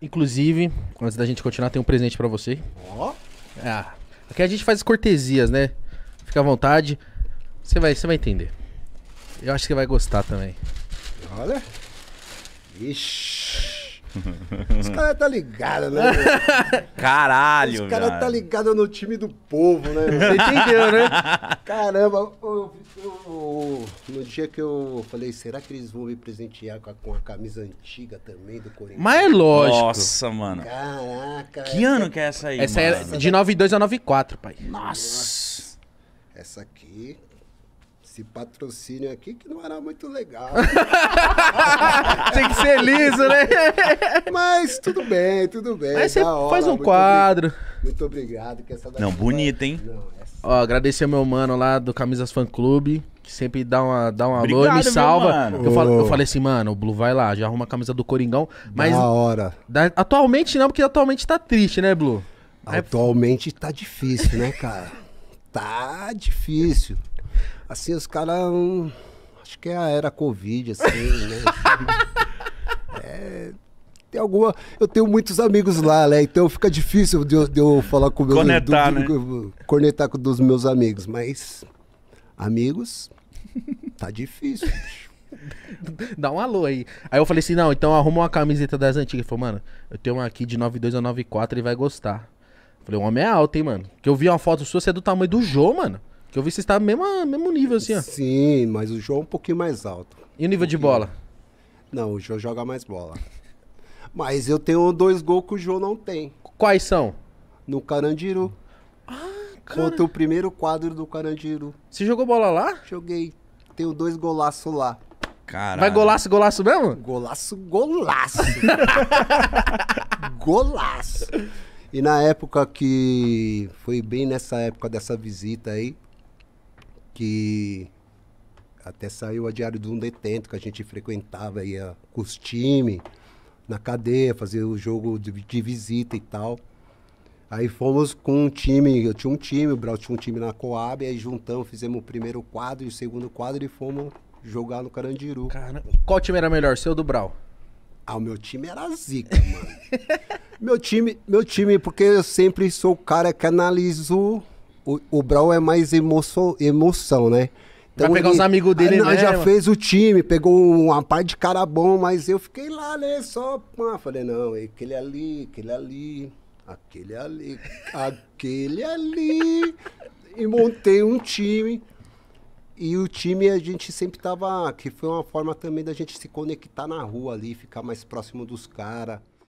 Inclusive, antes da gente continuar, tem um presente para você. Ó. Oh. aqui a gente faz cortesias, né? Fica à vontade. Você vai, você vai entender. Eu acho que você vai gostar também. Olha. Ixi. Os uhum. caras tá ligado, né? Caralho, Os caras cara. tá ligado no time do povo, né? Você entendeu, né? Caramba, no dia que eu falei, será que eles vão me presentear com a, com a camisa antiga também do Corinthians? Mas é lógico. Nossa, mano. Caraca. Que essa... ano que é essa aí? Essa é mano? é de 92 a 94, pai. Nossa. Nossa. Essa aqui esse patrocínio aqui que não era muito legal. Tem que ser liso, né? Mas tudo bem, tudo bem. Mas você hora, faz um muito quadro. Muito obrigado. Que essa não, bonita, hein? Não, essa... É Ó, agradecer meu mano lá do Camisas Fan Clube, que sempre dá uma, dá uma obrigado, alô e me salva. Eu, falo, eu, falei assim, mano, o Blue vai lá, já arruma a camisa do Coringão. Mas. Da hora. Da... atualmente não, porque atualmente tá triste, né, Blue? Atualmente tá difícil, né, cara? tá difícil. Assim, os caras. Hum, acho que é a era Covid, assim, né? é tem alguma. Eu tenho muitos amigos lá, né? Então fica difícil de, de eu falar com meus Conectar, do, do, né? Cornetar com dos meus amigos, mas. Amigos, tá difícil. Dá um alô aí. Aí eu falei assim: não, então arruma uma camiseta das antigas. Ele falou, mano, eu tenho uma aqui de 92 a 94, ele vai gostar. falei, o homem é alto, hein, mano? Que eu vi uma foto sua, você é do tamanho do Jô, mano. Que eu vi que vocês estavam mesmo, mesmo nível, assim, ó. Sim, mas o João é um pouquinho mais alto. E o nível um de bola? Não, o João joga mais bola. Mas eu tenho dois gols que o João não tem. Quais são? No Carandiru. Ah, cara. Contra o primeiro quadro do Carandiru. Você jogou bola lá? Joguei. Tenho dois golaços lá. Caralho. Vai golaço, golaço mesmo? Golaço, golaço. golaço. E na época que. Foi bem nessa época dessa visita aí que até saiu a Diário de um Detento, que a gente frequentava, aí com os times na cadeia, fazer o jogo de, de, visita e tal. Aí fomos com um time, eu tinha um time, o Brau tinha um time na Coab, aí juntamos, fizemos o primeiro quadro e o segundo quadro e fomos jogar no Carandiru. Cara, qual time era melhor, seu ou do Brau? Ah, o meu time era zica, mano. meu time, meu time, porque eu sempre sou o cara que analiso o, o é mais emoção, emoção né? Então Vai pegar ele, os amigos dele, ah, né? não, né? já fez o time, pegou uma parte de cara bom, mas eu fiquei lá, né? Só, mano, falei, não, aquele ali, aquele ali, aquele ali, aquele ali. E montei um time. E o time a gente sempre tava. Que foi uma forma também da gente se conectar na rua ali, ficar mais próximo dos caras.